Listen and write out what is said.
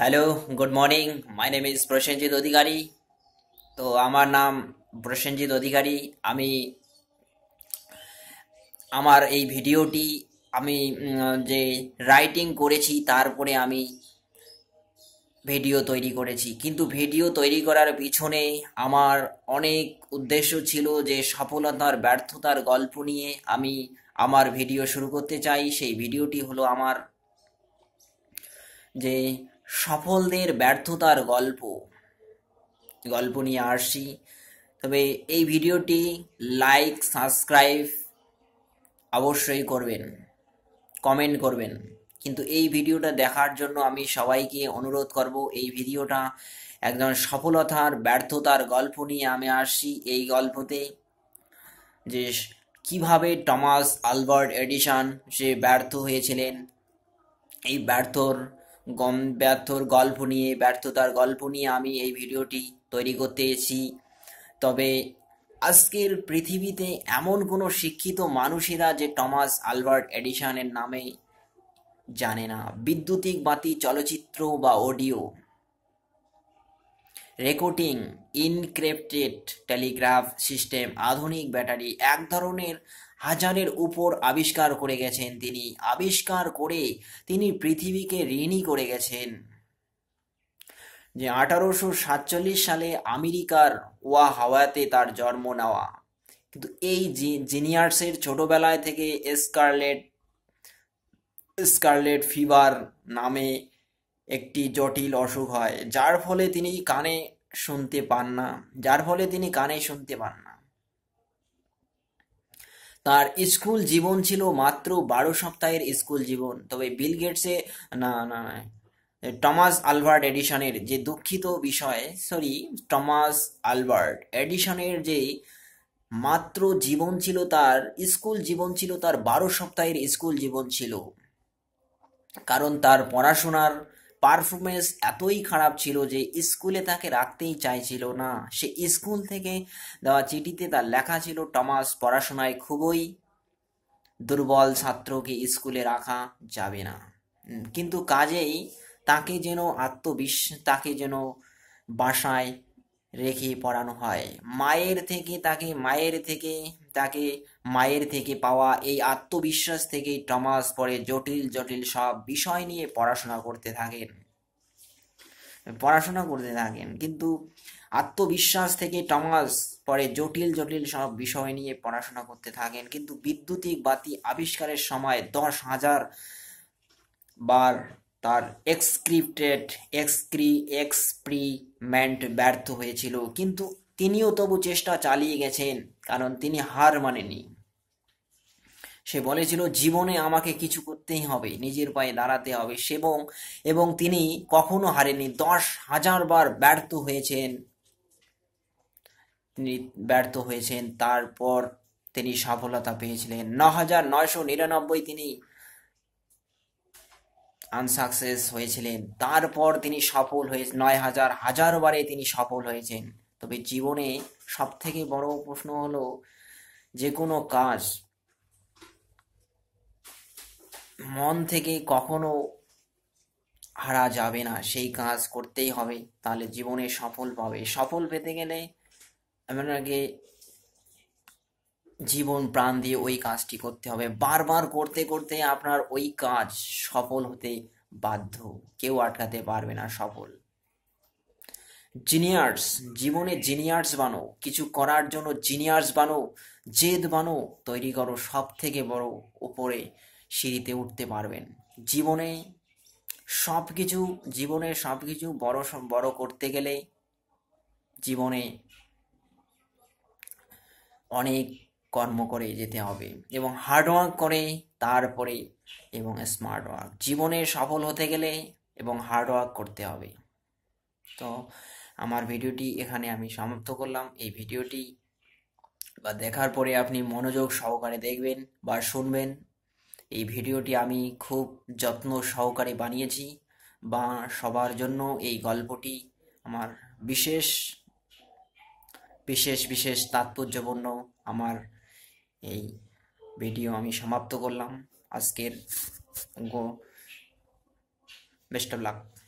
hello good morning my name is Prasenjit Adhikari তো আমার নাম প্রসেনজিৎ অধিকারী আমি আমার এই ভিডিওটি আমি যে রাইটিং করেছি তারপরে আমি ভিডিও তৈরি করেছি কিন্তু ভিডিও তৈরি করার পিছনে আমার অনেক উদ্দেশ্য ছিল যে সফলতার ব্যর্থতার গল্প নিয়ে আমি আমার ভিডিও শুরু করতে চাই সেই ভিডিওটি হলো আমার যে সফলদের ব্যর্থতার গল্প গল্প নিয়ে আসি তবে এই ভিডিওটি লাইক সাবস্ক্রাইব অবশ্যই করবেন কমেন্ট করবেন কিন্তু এই ভিডিওটা দেখার জন্য আমি সবাইকে অনুরোধ করব এই ভিডিওটা একজন সফলতার ব্যর্থতার গল্প নিয়ে আমি আসি এই গল্পতে যে কিভাবে টমাস আলবার্ট এডিশন সে ব্যর্থ হয়েছিলেন এই ব্যর্থর গম ব্যর্থর গল্প নিয়ে ব্যর্থতার গল্প নিয়ে আমি এই ভিডিওটি তৈরি করতে এসেছি তবে আজকের পৃথিবীতে এমন কোনো শিক্ষিত মানুষেরা যে টমাস আলবার্ট এডিশনের নামে জানে না বিদ্যুতিক বাতি চলচ্চিত্র বা audio recording encrypted telegraph system আধুনিক ব্যাটারি এক ধরনের হাজারের উপর আবিষ্কার করে গেছেন তিনি আবিষ্কার করে তিনি পৃথিবীকে ঋণী করে গেছেন যে আঠারোশো সাতচল্লিশ সালে আমেরিকার ওয়া হাওয়াতে তার জন্ম নেওয়া কিন্তু এই জিনিয়ার্সের ছোটবেলায় থেকে স্কারলেট স্কারলেট ফিভার নামে একটি জটিল অসুখ হয় যার ফলে তিনি কানে শুনতে পান না যার ফলে তিনি কানে শুনতে পান না তার স্কুল জীবন ছিল মাত্র বারো সপ্তাহের স্কুল জীবন তবে বিল গেটসে না না না টমাস আলবার্ট এডিশনের যে দুঃখিত বিষয় সরি টমাস আলবার্ট এডিশনের যে মাত্র জীবন ছিল তার স্কুল জীবন ছিল তার বারো সপ্তাহের স্কুল জীবন ছিল কারণ তার পড়াশোনার পারফরমেন্স এতই খারাপ ছিল যে স্কুলে তাকে রাখতেই চাইছিল না সে স্কুল থেকে দেওয়া চিঠিতে তার লেখা ছিল টমাস পড়াশোনায় খুবই দুর্বল ছাত্রকে স্কুলে রাখা যাবে না কিন্তু কাজেই তাকে যেন আত্মবিশ্ব তাকে যেন বাসায় রেখে পড়ানো হয় মায়ের থেকে তাকে মায়ের থেকে তাকে মায়ের থেকে পাওয়া এই আত্মবিশ্বাস থেকেই টমাস পরে জটিল জটিল সব বিষয় নিয়ে পড়াশোনা করতে থাকেন পড়াশোনা করতে থাকেন কিন্তু আত্মবিশ্বাস থেকে টমাস পরে জটিল জটিল সব বিষয় নিয়ে পড়াশোনা করতে থাকেন কিন্তু বিদ্যুতিক বাতি আবিষ্কারের সময় দশ হাজার বার তার এক্সক্রিপ্টেড এক্সক্রি এক্সপ্রিমেন্ট ব্যর্থ হয়েছিল কিন্তু তিনিও তবু চেষ্টা চালিয়ে গেছেন কারণ তিনি হার মানেনি সে বলেছিল জীবনে আমাকে কিছু করতেই হবে নিজের পায়ে দাঁড়াতে হবে সেবং এবং তিনি কখনো হারেনি দশ হাজার বার ব্যর্থ হয়েছেন তিনি ব্যর্থ হয়েছেন তারপর তিনি সফলতা পেয়েছিলেন ন হাজার নয়শো নিরানব্বই তিনি আনসাকসেস হয়েছিলেন তারপর তিনি সফল হয়ে নয় হাজার হাজার বারে তিনি সফল হয়েছেন তবে জীবনে সবথেকে বড় প্রশ্ন হলো যে কোনো কাজ মন থেকে কখনো হারা যাবে না সেই কাজ করতেই হবে তাহলে জীবনে সফল পাবে সফল পেতে গেলে আপনাকে জীবন প্রাণ দিয়ে ওই কাজটি করতে হবে বারবার করতে করতে আপনার ওই কাজ সফল হতে বাধ্য কেউ আটকাতে পারবে না সফল জিনিয়ার্স জীবনে জিনিয়ার্স বানো কিছু করার জন্য জিনিয়ার্স বানো জেদ বানো তৈরি করো সব থেকে বড় উপরে সিঁড়িতে উঠতে পারবেন জীবনে সব কিছু জীবনে সব কিছু বড় বড় করতে গেলে জীবনে অনেক কর্ম করে যেতে হবে এবং হার্ডওয়ার্ক করে তারপরে এবং স্মার্ট ওয়ার্ক জীবনে সফল হতে গেলে এবং হার্ডওয়ার্ক করতে হবে তো আমার ভিডিওটি এখানে আমি সমাপ্ত করলাম এই ভিডিওটি বা দেখার পরে আপনি মনোযোগ সহকারে দেখবেন বা শুনবেন এই ভিডিওটি আমি খুব যত্ন সহকারে বানিয়েছি বা সবার জন্য এই গল্পটি আমার বিশেষ বিশেষ বিশেষ তাৎপর্যপূর্ণ আমার এই ভিডিও আমি সমাপ্ত করলাম আজকের গো বেস্ট অফ লাক